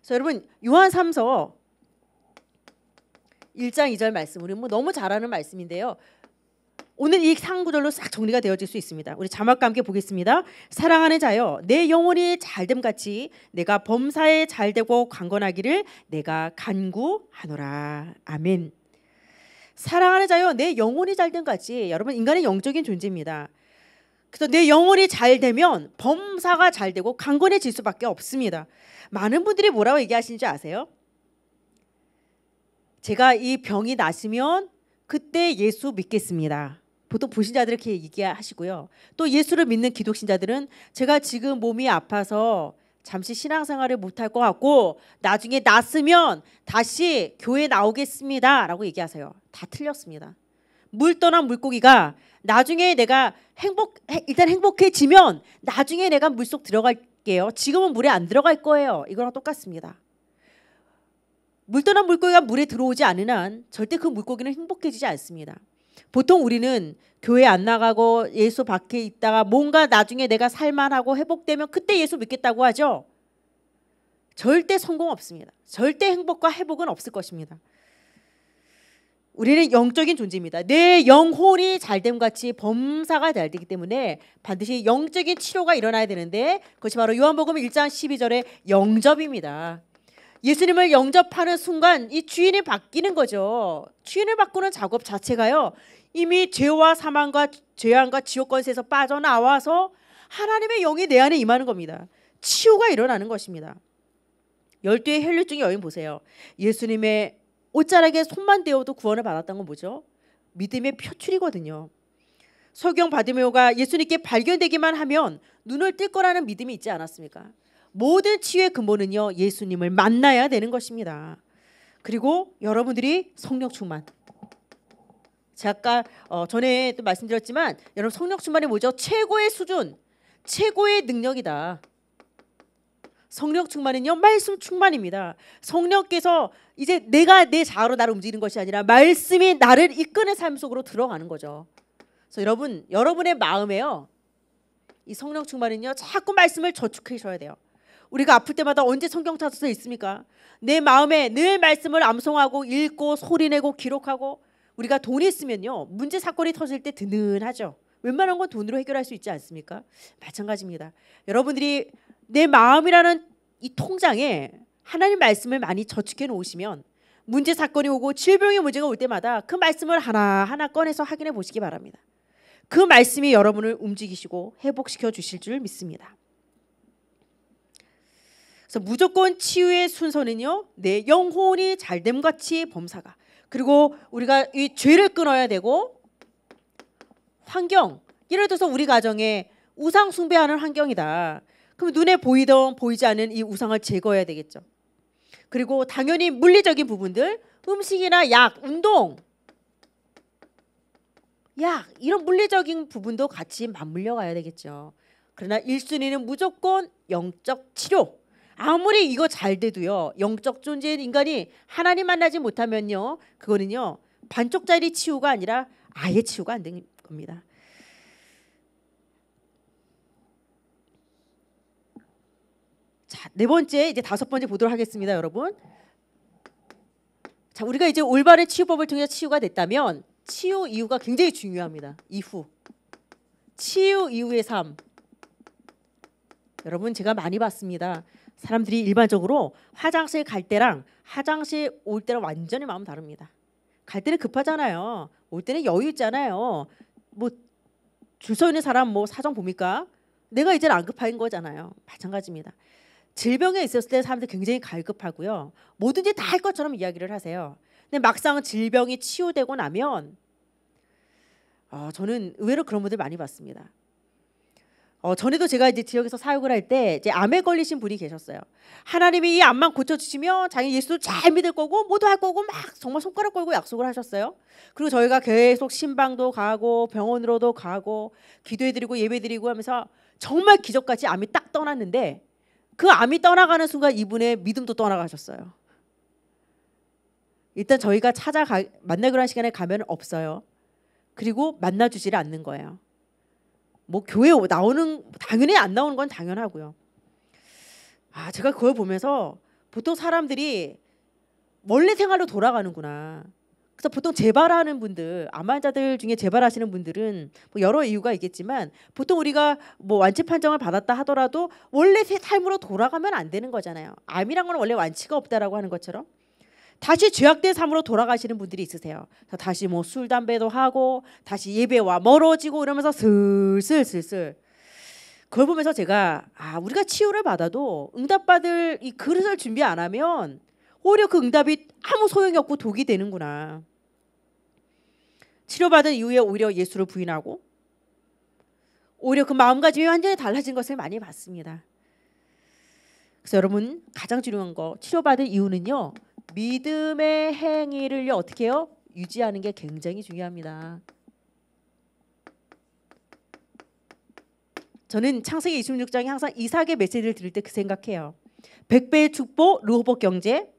자, 여러분 요한 3서 1장 2절 말씀 우리 뭐 너무 잘하는 말씀인데요. 오늘 이 상구절로 싹 정리가 되어질 수 있습니다. 우리 자막과 함께 보겠습니다. 사랑하는 자여 내 영혼이 잘됨 같이 내가 범사에 잘되고 강건하기를 내가 간구하노라. 아멘. 사랑하는 자여 내 영혼이 잘됨 같이 여러분 인간은 영적인 존재입니다. 그래서 내 영혼이 잘 되면 범사가 잘 되고 강건해질 수밖에 없습니다. 많은 분들이 뭐라고 얘기하시는지 아세요? 제가 이 병이 났으면 그때 예수 믿겠습니다. 보통 불신자들 이렇게 얘기하시고요. 또 예수를 믿는 기독신자들은 제가 지금 몸이 아파서 잠시 신앙생활을 못할 것 같고 나중에 났으면 다시 교회 나오겠습니다라고 얘기하세요. 다 틀렸습니다. 물 떠난 물고기가 나중에 내가 행복 일단 행복해지면 나중에 내가 물속 들어갈게요. 지금은 물에 안 들어갈 거예요. 이거랑 똑같습니다. 물 떠난 물고기가 물에 들어오지 않은 한 절대 그 물고기는 행복해지지 않습니다. 보통 우리는 교회 안 나가고 예수 밖에 있다가 뭔가 나중에 내가 살만하고 회복되면 그때 예수 믿겠다고 하죠. 절대 성공 없습니다. 절대 행복과 회복은 없을 것입니다. 우리는 영적인 존재입니다. 내 영혼이 잘됨 같이 범사가 잘 되기 때문에 반드시 영적인 치료가 일어나야 되는데 그것이 바로 요한복음 1장 12절의 영접입니다. 예수님을 영접하는 순간 이 주인이 바뀌는 거죠. 주인을 바꾸는 작업 자체가요. 이미 죄와 사망과 죄악과 지옥 권세에서 빠져나와서 하나님의 영이 내 안에 임하는 겁니다. 치유가 일어나는 것입니다. 열두의 혈류증 여인 보세요. 예수님의 옷자락에 손만 대어도 구원을 받았던 건 뭐죠? 믿음의 표출이거든요. 소경 바디메오가 예수님께 발견되기만 하면 눈을 뜰 거라는 믿음이 있지 않았습니까? 모든 치유의 근본은요 예수님을 만나야 되는 것입니다. 그리고 여러분들이 성령 충만. 제가 어, 전에 또 말씀드렸지만 여러분 성령 충만이 뭐죠? 최고의 수준, 최고의 능력이다. 성령 충만은요 말씀 충만입니다. 성령께서 이제 내가 내 자아로 나를 움직이는 것이 아니라 말씀이 나를 이끄는 삶 속으로 들어가는 거죠. 그래서 여러분 여러분의 마음에요 이 성령 충만은요 자꾸 말씀을 저축해셔야 돼요. 우리가 아플 때마다 언제 성경 찾아서 있습니까? 내 마음에 늘 말씀을 암송하고 읽고 소리내고 기록하고 우리가 돈이 있으면요 문제 사건이 터질 때 든든하죠. 웬만한 건 돈으로 해결할 수 있지 않습니까? 마찬가지입니다. 여러분들이 내 마음이라는 이 통장에 하나님 말씀을 많이 저축해 놓으시면 문제 사건이 오고 질병의 문제가 올 때마다 그 말씀을 하나하나 꺼내서 확인해 보시기 바랍니다. 그 말씀이 여러분을 움직이시고 회복시켜 주실 줄 믿습니다. 그래서 무조건 치유의 순서는요. 내 영혼이 잘됨 같이 범사가 그리고 우리가 이 죄를 끊어야 되고 환경 예를 들어서 우리 가정에 우상 숭배하는 환경이다. 그럼 눈에 보이던 보이지 않은 이 우상을 제거해야 되겠죠. 그리고 당연히 물리적인 부분들 음식이나 약, 운동, 약 이런 물리적인 부분도 같이 맞물려 가야 되겠죠. 그러나 1순위는 무조건 영적 치료. 아무리 이거 잘 돼도요. 영적 존재인 인간이 하나님 만나지 못하면요. 그거는요. 반쪽짜리 치유가 아니라 아예 치유가 안 됩니다. 겁니다. 자, 네 번째 이제 다섯 번째 보도록 하겠습니다, 여러분. 자, 우리가 이제 올바른 치유법을 통해서 치유가 됐다면 치유 이후가 굉장히 중요합니다. 이후. 치유 이후의 삶. 여러분 제가 많이 봤습니다. 사람들이 일반적으로 화장실 갈 때랑 화장실 올 때랑 완전히 마음 다릅니다. 갈 때는 급하잖아요. 올 때는 여유 있잖아요. 뭐줄서 있는 사람 뭐 사정 봅니까? 내가 이제는 안 급한 거잖아요. 마찬가지입니다. 질병에 있었을 때 사람들 굉장히 갈급하고요. 뭐든지 다 할 것처럼 이야기를 하세요. 근데 막상 질병이 치유되고 나면 어, 저는 의외로 그런 분들 많이 봤습니다. 어, 전에도 제가 이제 지역에서 사역을 할때 이제 암에 걸리신 분이 계셨어요. 하나님이 이 암만 고쳐주시면 자기 예수도 잘 믿을 거고 모두 할 거고 막 정말 손가락 걸고 약속을 하셨어요. 그리고 저희가 계속 신방도 가고 병원으로도 가고 기도해드리고 예배드리고 하면서 정말 기적같이 암이 딱 떠났는데 그 암이 떠나가는 순간 이분의 믿음도 떠나가셨어요. 일단 저희가 찾아가 만나기로 한 시간에 가면 없어요. 그리고 만나주지를 않는 거예요. 뭐 교회 나오는 당연히 안 나오는 건 당연하고요. 아 제가 그걸 보면서 보통 사람들이 원래 생활로 돌아가는구나. 그래서 보통 재발하는 분들 암 환자들 중에 재발하시는 분들은 뭐 여러 이유가 있겠지만 보통 우리가 뭐 완치 판정을 받았다 하더라도 원래 새 삶으로 돌아가면 안 되는 거잖아요. 암이란 건 원래 완치가 없다라고 하는 것처럼 다시 죄악된 삶으로 돌아가시는 분들이 있으세요. 다시 뭐 술 담배도 하고 다시 예배와 멀어지고 이러면서 슬슬 슬슬 그걸 보면서 제가 아 우리가 치유를 받아도 응답받을 이 그릇을 준비 안 하면 오히려 그 응답이 아무 소용이 없고 독이 되는구나. 치료받은 이후에 오히려 예수를 부인하고 오히려 그 마음가짐이 완전히 달라진 것을 많이 봤습니다. 그래서 여러분 가장 중요한 거 치료받은 이유는요 믿음의 행위를 어떻게 해요? 유지하는 게 굉장히 중요합니다. 저는 창세기 26장에 항상 이삭의 메시지를 들을 때 그 생각해요. 1배의 축복, 르호복 경제,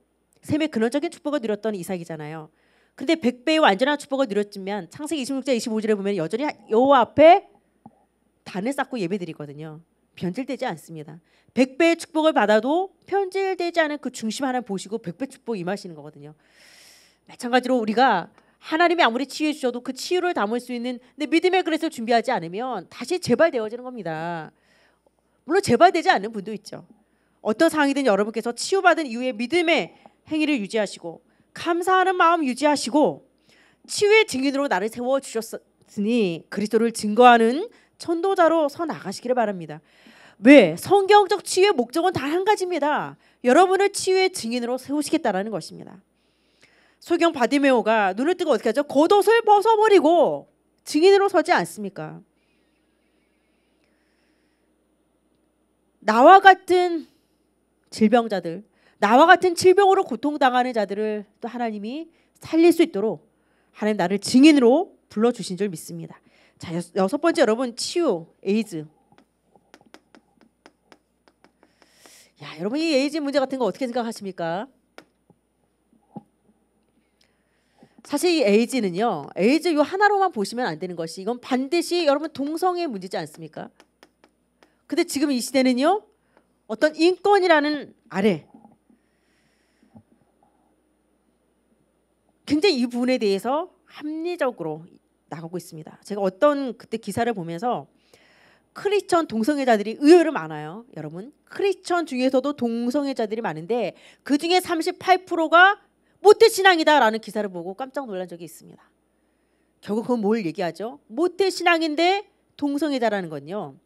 셈의 근원적인 축복을 누렸던 이삭이잖아요. 근데 1배의 완전한 축복을 누렸지만 창세기 26장 25절에 보면 여전히 여호와 앞에 단을 쌓고 예배드리거든요. 변질되지 않습니다. 100배의 축복을 받아도 변질되지 않은 그 중심 하나 보시고 100배 축복 임하시는 거거든요. 마찬가지로 우리가 하나님이 아무리 치유해 주셔도 그 치유를 담을 수 있는 내 믿음의 그릇을 준비하지 않으면 다시 재발되어지는 겁니다. 물론 재발되지 않는 분도 있죠. 어떤 상황이든 여러분께서 치유받은 이후에 믿음의 행위를 유지하시고 감사하는 마음 유지하시고 치유의 증인으로 나를 세워 주셨으니 그리스도를 증거하는 천도자로 서 나가시기를 바랍니다. 왜? 성경적 치유의 목적은 단 한 가지입니다. 여러분을 치유의 증인으로 세우시겠다라는 것입니다. 소경 바디메오가 눈을 뜨고 어떻게 하죠? 겉옷을 벗어버리고 증인으로 서지 않습니까? 나와 같은 질병자들, 나와 같은 질병으로 고통당하는 자들을 또 하나님이 살릴 수 있도록 하나님 나를 증인으로 불러주신 줄 믿습니다. 자, 여섯 번째 여러분 치유, 에이즈, 야, 여러분 이 에이즈 문제 같은 거 어떻게 생각하십니까? 사실 이 에이즈는요. 에이즈 요 하나로만 보시면 안 되는 것이 이건 반드시 여러분 동성애 문제지 않습니까? 근데 지금 이 시대는요. 어떤 인권이라는 아래 굉장히 이 부분에 대해서 합리적으로 나가고 있습니다. 제가 어떤 그때 기사를 보면서 크리스천 동성애자들이 의외로 많아요. 여러분 크리스천 중에서도 동성애자들이 많은데 그 중에 38%가 모태 신앙이다라는 기사를 보고 깜짝 놀란 적이 있습니다. 결국 그건 뭘 얘기하죠? 모태 신앙인데 동성애자라는 건요.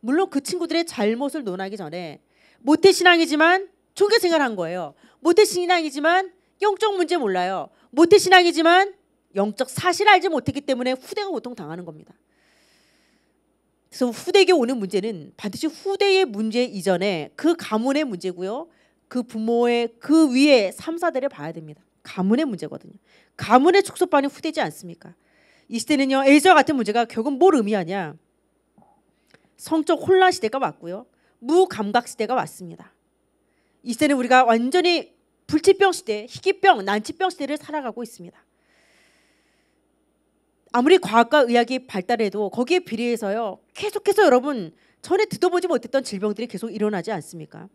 물론 그 친구들의 잘못을 논하기 전에 모태 신앙이지만 종교 생활한 거예요. 모태 신앙이지만 영적 문제 몰라요. 모태 신앙이지만 영적 사실 알지 못했기 때문에 후대가 보통 당하는 겁니다. 그래서 후대에게 오는 문제는 반드시 후대의 문제 이전에 그 가문의 문제고요. 그 부모의 그 위에 삼사대를 봐야 됩니다. 가문의 문제거든요. 가문의 축소반이 후대지 않습니까? 이 시대는요. 에이저 같은 문제가 결국 뭘 의미하냐. 성적 혼란 시대가 왔고요. 무감각 시대가 왔습니다. 이 시대는 우리가 완전히 불치병 시대, 희귀병, 난치병 시대를 살아가고 있습니다. 아무리 과학과 의학이 발달해도 거기에 비례해서요 계속해서 여러분 전에 듣어보지 못했던 질병들이 계속 일어나지 않습니까?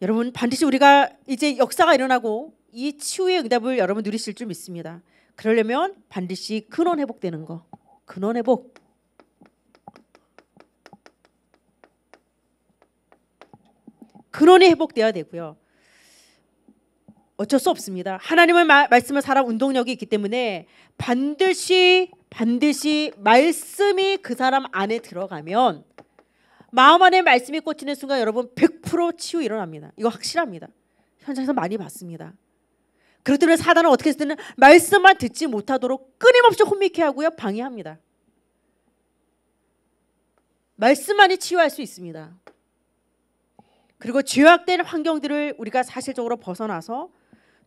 여러분 반드시 우리가 이제 역사가 일어나고 이 치유의 응답을 여러분 누리실 줄 믿습니다. 그러려면 반드시 근원 회복되는 거, 근원 회복. 근원이 회복돼야 되고요. 어쩔 수 없습니다. 하나님의 마, 말씀을 살아 운동력이 있기 때문에 반드시 반드시 말씀이 그 사람 안에 들어가면 마음 안에 말씀이 꽂히는 순간 여러분 100% 치유 일어납니다. 이거 확실합니다. 현장에서 많이 봤습니다. 그렇기 때문에 사단은 어떻게 했을 때는 말씀만 듣지 못하도록 끊임없이 혼미케 하고요 방해합니다. 말씀만이 치유할 수 있습니다. 그리고 죄악된 환경들을 우리가 사실적으로 벗어나서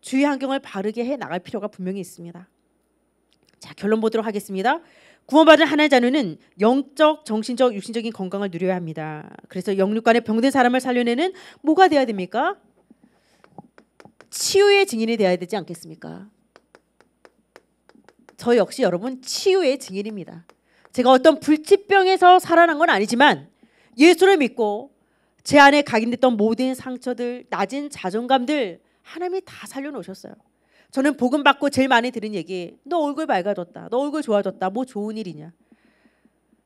주위 환경을 바르게 해 나갈 필요가 분명히 있습니다. 자, 결론 보도록 하겠습니다. 구원받은 하나의 자녀는 영적, 정신적, 육신적인 건강을 누려야 합니다. 그래서 영육 간의 병든 사람을 살려내는 뭐가 돼야 됩니까? 치유의 증인이 돼야 되지 않겠습니까? 저 역시 여러분 치유의 증인입니다. 제가 어떤 불치병에서 살아난 건 아니지만 예수를 믿고 제 안에 각인됐던 모든 상처들, 낮은 자존감들 하나님이 다 살려놓으셨어요. 저는 복음 받고 제일 많이 들은 얘기 너 얼굴 밝아졌다. 너 얼굴 좋아졌다. 뭐 좋은 일이냐.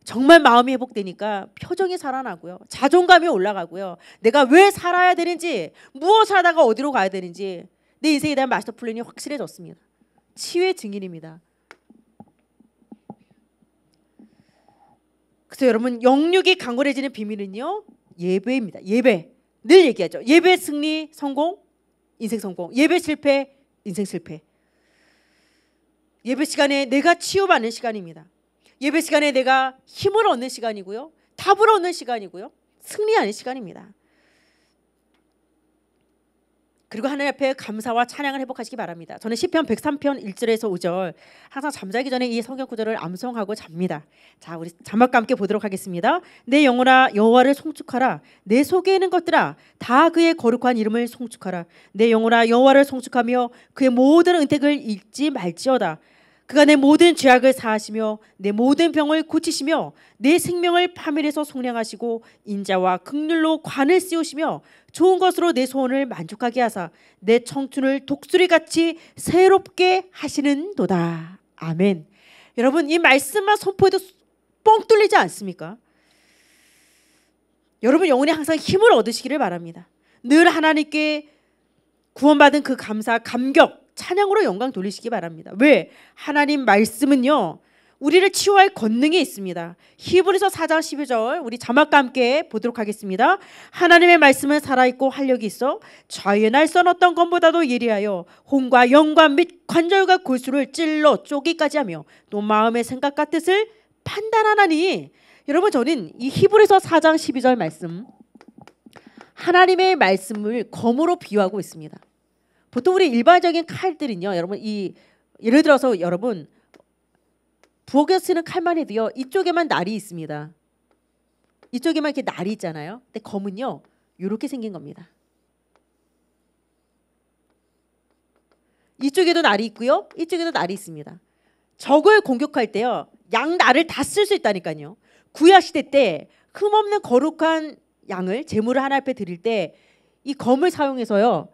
정말 마음이 회복되니까 표정이 살아나고요. 자존감이 올라가고요. 내가 왜 살아야 되는지, 무엇을 하다가 어디로 가야 되는지 내 인생에 대한 마스터 플랜이 확실해졌습니다. 치유의 증인입니다. 그래서 여러분 영육이 강건해지는 비밀은요. 예배입니다. 예배. 늘 얘기하죠. 예배 승리 성공 인생 성공. 예배 실패, 인생 실패. 예배 시간에 내가 치유받는 시간입니다. 예배 시간에 내가 힘을 얻는 시간이고요. 답을 얻는 시간이고요. 승리하는 시간입니다. 그리고 하나님 앞에 감사와 찬양을 회복하시기 바랍니다. 저는 시편 103편 1절에서 5절 항상 잠자기 전에 이 성경 구절을 암송하고 잡니다. 자, 우리 자막과 함께 보도록 하겠습니다. 내 영혼아 여호와를 송축하라. 내 속에 있는 것들아 다 그의 거룩한 이름을 송축하라. 내 영혼아 여호와를 송축하며 그의 모든 은택을 잊지 말지어다. 그가 내 모든 죄악을 사하시며 내 모든 병을 고치시며 내 생명을 파멸해서 속량하시고 인자와 극률로 관을 씌우시며 좋은 것으로 내 소원을 만족하게 하사 내 청춘을 독수리같이 새롭게 하시는도다. 아멘. 여러분 이 말씀만 선포해도 뻥 뚫리지 않습니까? 여러분 영혼에 항상 힘을 얻으시기를 바랍니다. 늘 하나님께 구원받은 그 감사, 감격 찬양으로 영광 돌리시기 바랍니다. 왜? 하나님 말씀은요. 우리를 치유할 권능이 있습니다. 히브리서 4장 12절 우리 자막과 함께 보도록 하겠습니다. 하나님의 말씀은 살아있고 활력이 있어 좌의 날 써놨던 것보다도 예리하여 혼과 영과 및 관절과 골수를 찔러 쪼기까지 하며 또 마음의 생각과 뜻을 판단하나니 여러분 저는 이 히브리서 4장 12절 말씀 하나님의 말씀을 검으로 비유하고 있습니다. 보통 우리 일반적인 칼들은요, 여러분 이 예를 들어서 여러분 부엌에 쓰는 칼만 해도요 이쪽에만 날이 있습니다. 이쪽에만 이렇게 날이 있잖아요. 근데 검은요 이렇게 생긴 겁니다. 이쪽에도 날이 있고요, 이쪽에도 날이 있습니다. 적을 공격할 때요 양 날을 다 쓸 수 있다니까요. 구야 시대 때 흠없는 거룩한 양을 재물을 하나 앞에 드릴 때 이 검을 사용해서요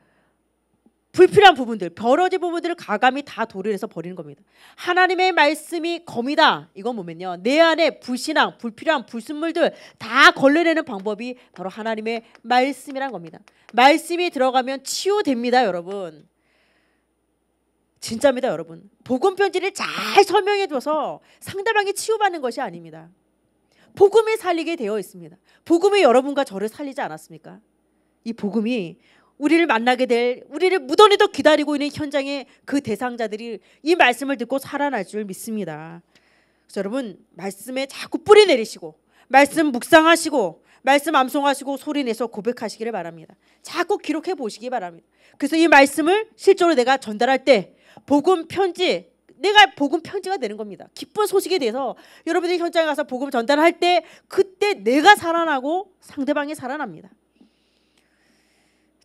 불필요한 부분들, 벼러지 부분들을 가감히 다도려해서 버리는 겁니다. 하나님의 말씀이 검이다. 이건 뭐면요내 안에 불신앙, 불필요한 불순물들 다 걸러내는 방법이 바로 하나님의 말씀이란 겁니다. 말씀이 들어가면 치유됩니다, 여러분. 진짜입니다, 여러분. 복음 편지를 잘 설명해 줘서 상대방이 치유받는 것이 아닙니다. 복음이 살리게 되어 있습니다. 복음이 여러분과 저를 살리지 않았습니까? 이 복음이 우리를 만나게 될 우리를 무던히도 기다리고 있는 현장의 그 대상자들이 이 말씀을 듣고 살아날 줄 믿습니다. 여러분 말씀에 자꾸 뿌리 내리시고 말씀 묵상하시고 말씀 암송하시고 소리내서 고백하시기를 바랍니다. 자꾸 기록해 보시기 바랍니다. 그래서 이 말씀을 실제로 내가 전달할 때 복음 편지 내가 복음 편지가 되는 겁니다. 기쁜 소식에 대해서 여러분들이 현장에 가서 복음 전달할 때 그때 내가 살아나고 상대방이 살아납니다.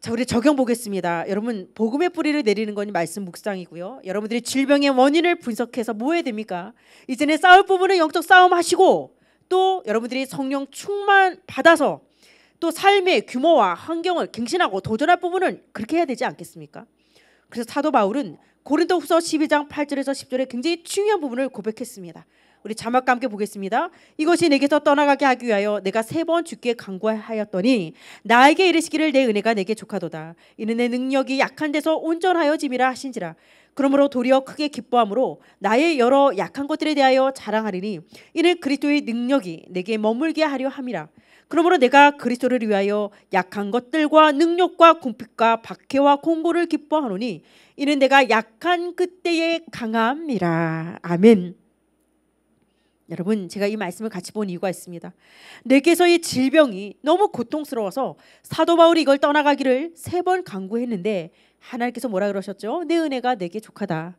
자, 우리 적용 보겠습니다. 여러분 복음의 뿌리를 내리는 건 말씀 묵상이고요. 여러분들이 질병의 원인을 분석해서 뭐 해야 됩니까? 이제는 싸울 부분은 영적 싸움 하시고 또 여러분들이 성령 충만 받아서 또 삶의 규모와 환경을 갱신하고 도전할 부분은 그렇게 해야 되지 않겠습니까? 그래서 사도 바울은 고린도후서 12장 8절에서 10절에 굉장히 중요한 부분을 고백했습니다. 우리 자막과 함께 보겠습니다. 이것이 내게서 떠나가게 하기 위하여 내가 세번 주께 강구하였더니 나에게 이르시기를 내 은혜가 내게 족하도다. 이는 내 능력이 약한 데서 온전하여짐이라 하신지라. 그러므로 도리어 크게 기뻐함으로 나의 여러 약한 것들에 대하여 자랑하리니 이는 그리스도의 능력이 내게 머물게 하려 함이라. 그러므로 내가 그리스도를 위하여 약한 것들과 능력과 공핍과 박해와 공고를 기뻐하노니 이는 내가 약한 그때의 강함이라. 아멘. 여러분 제가 이 말씀을 같이 본 이유가 있습니다. 내게서의 질병이 너무 고통스러워서 사도 바울이 이걸 떠나가기를 세번 강구했는데 하나님께서 뭐라 그러셨죠? 내 은혜가 내게 족하다.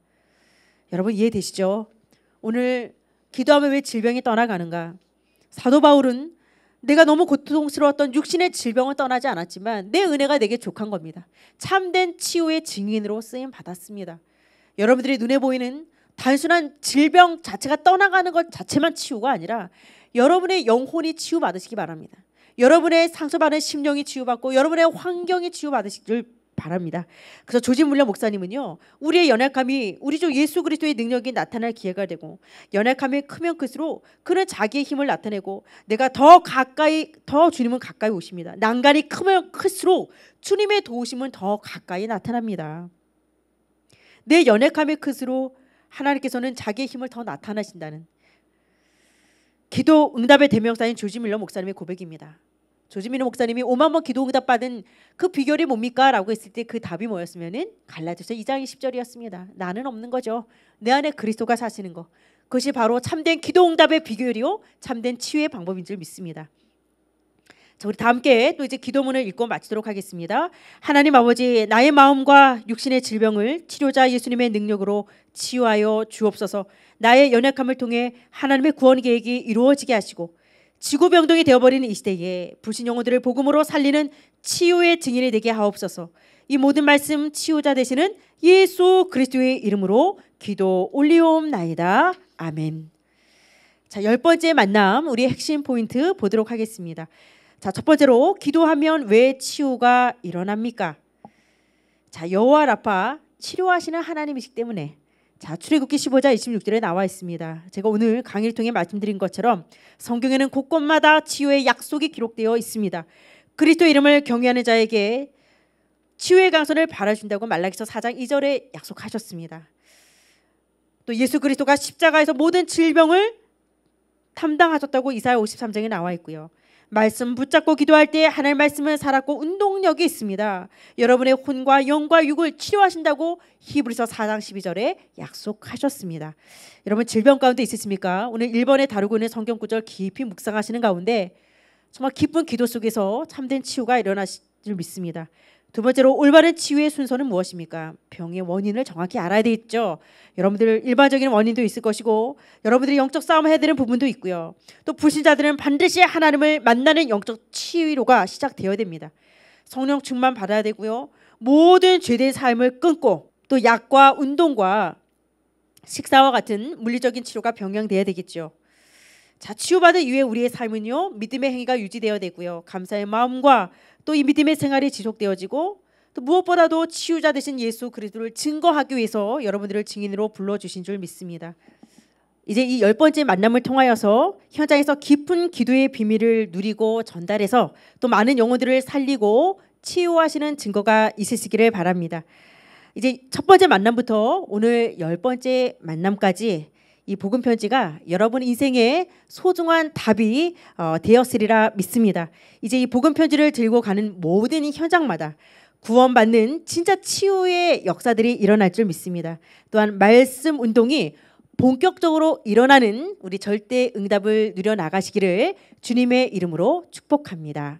여러분 이해되시죠? 오늘 기도하면 왜 질병이 떠나가는가? 사도 바울은 내가 너무 고통스러웠던 육신의 질병을 떠나지 않았지만 내 은혜가 내게 족한 겁니다. 참된 치유의 증인으로 쓰임 받았습니다. 여러분들이 눈에 보이는 단순한 질병 자체가 떠나가는 것 자체만 치유가 아니라 여러분의 영혼이 치유받으시기 바랍니다. 여러분의 상처받은 심령이 치유받고 여러분의 환경이 치유받으시길 바랍니다. 그래서 조지 물려 목사님은요. 우리의 연약함이 우리 주 예수 그리스도의 능력이 나타날 기회가 되고 연약함이 크면 클수록 그는 자기의 힘을 나타내고 내가 더 가까이 더 주님은 가까이 오십니다. 난간이 크면 클수록 주님의 도우심은 더 가까이 나타납니다. 내 연약함이 클수록 하나님께서는 자기의 힘을 더나타나신다는 기도 응답의 대명사인 조지밀러 목사님의 고백입니다. 조지밀러 목사님이 5만 번 기도 응답 받은 그 비결이 뭡니까? 라고 했을 때 그 답이 뭐였으면 갈라디아서 2장 20절이었습니다. 나는 없는 거죠. 내 안에 그리스도가 사시는 거. 그것이 바로 참된 기도 응답의 비결이요 참된 치유의 방법인 줄 믿습니다. 자, 우리 다 함께 또 이제 기도문을 읽고 마치도록 하겠습니다. 하나님 아버지 나의 마음과 육신의 질병을 치료자 예수님의 능력으로 치유하여 주옵소서. 나의 연약함을 통해 하나님의 구원 계획이 이루어지게 하시고 지구 병동이 되어버리는 이 시대에 불신 영혼들을 복음으로 살리는 치유의 증인이 되게 하옵소서. 이 모든 말씀 치유자 되시는 예수 그리스도의 이름으로 기도 올리옵나이다. 아멘. 자, 열 번째 만남 우리 핵심 포인트 보도록 하겠습니다. 자, 첫 번째로 기도하면 왜 치유가 일어납니까? 자, 여호와 라파 치료하시는 하나님이시기 때문에 자, 출애굽기 15장 26절에 나와 있습니다. 제가 오늘 강의를 통해 말씀드린 것처럼 성경에는 곳곳마다 치유의 약속이 기록되어 있습니다. 그리스도 이름을 경외하는 자에게 치유의 강선을 바라 준다고 말라기서 4장 2절에 약속하셨습니다. 또 예수 그리스도가 십자가에서 모든 질병을 담당하셨다고 이사야 53장에 나와 있고요. 말씀 붙잡고 기도할 때하나의 말씀은 살았고 운동력이 있습니다. 여러분의 혼과 영과 육을 치료하신다고 히브리서 4장 12절에 약속하셨습니다. 여러분 질병 가운데 있으십니까? 오늘 1번에 다루고 있는 성경 구절 깊이 묵상하시는 가운데 정말 기쁜 기도 속에서 참된 치유가 일어나실 줄 믿습니다. 두 번째로 올바른 치유의 순서는 무엇입니까? 병의 원인을 정확히 알아야 되겠죠. 여러분들 일반적인 원인도 있을 것이고 여러분들이 영적 싸움을 해야 되는 부분도 있고요. 또 불신자들은 반드시 하나님을 만나는 영적 치유로가 시작되어야 됩니다. 성령 충만 받아야 되고요. 모든 죄된 삶을 끊고 또 약과 운동과 식사와 같은 물리적인 치료가 병행돼야 되겠죠. 자, 치유받은 이후에 우리의 삶은요. 믿음의 행위가 유지되어야 되고요. 감사의 마음과 또 이 믿음의 생활이 지속되어지고 또 무엇보다도 치유자 되신 예수 그리스도를 증거하기 위해서 여러분들을 증인으로 불러 주신 줄 믿습니다. 이제 이 열 번째 만남을 통하여서 현장에서 깊은 기도의 비밀을 누리고 전달해서 또 많은 영혼들을 살리고 치유하시는 증거가 있으시기를 바랍니다. 이제 첫 번째 만남부터 오늘 열 번째 만남까지 이 복음 편지가 여러분 인생의 소중한 답이 어, 되었으리라 믿습니다. 이제 이 복음 편지를 들고 가는 모든 현장마다 구원받는 진짜 치유의 역사들이 일어날 줄 믿습니다. 또한 말씀 운동이 본격적으로 일어나는 우리 절대 응답을 누려 나가시기를 주님의 이름으로 축복합니다.